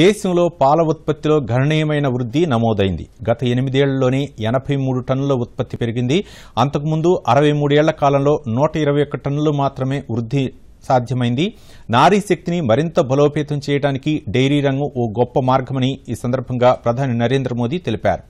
దేశంలో పాల ఉత్పత్తిలో గణనీయమైన వృద్ధి నమోదైంది గత ఎనిమిదేళ్లలోనే ఎనభై మూడు టన్నుల ఉత్పత్తి పెరిగింది అంతకుముందు అరవై మూడేళ్ల కాలంలో నూట ఇరవై ఒక్క టన్నులు మాత్రమే వృద్ధి సాధ్యమైంది నారీ శక్తిని మరింత బలోపేతం చేయడానికి డైరీ రంగం ఓ గొప్ప మార్గమని ఈ సందర్భంగా ప్రధాని నరేంద్ర మోదీ తెలిపారు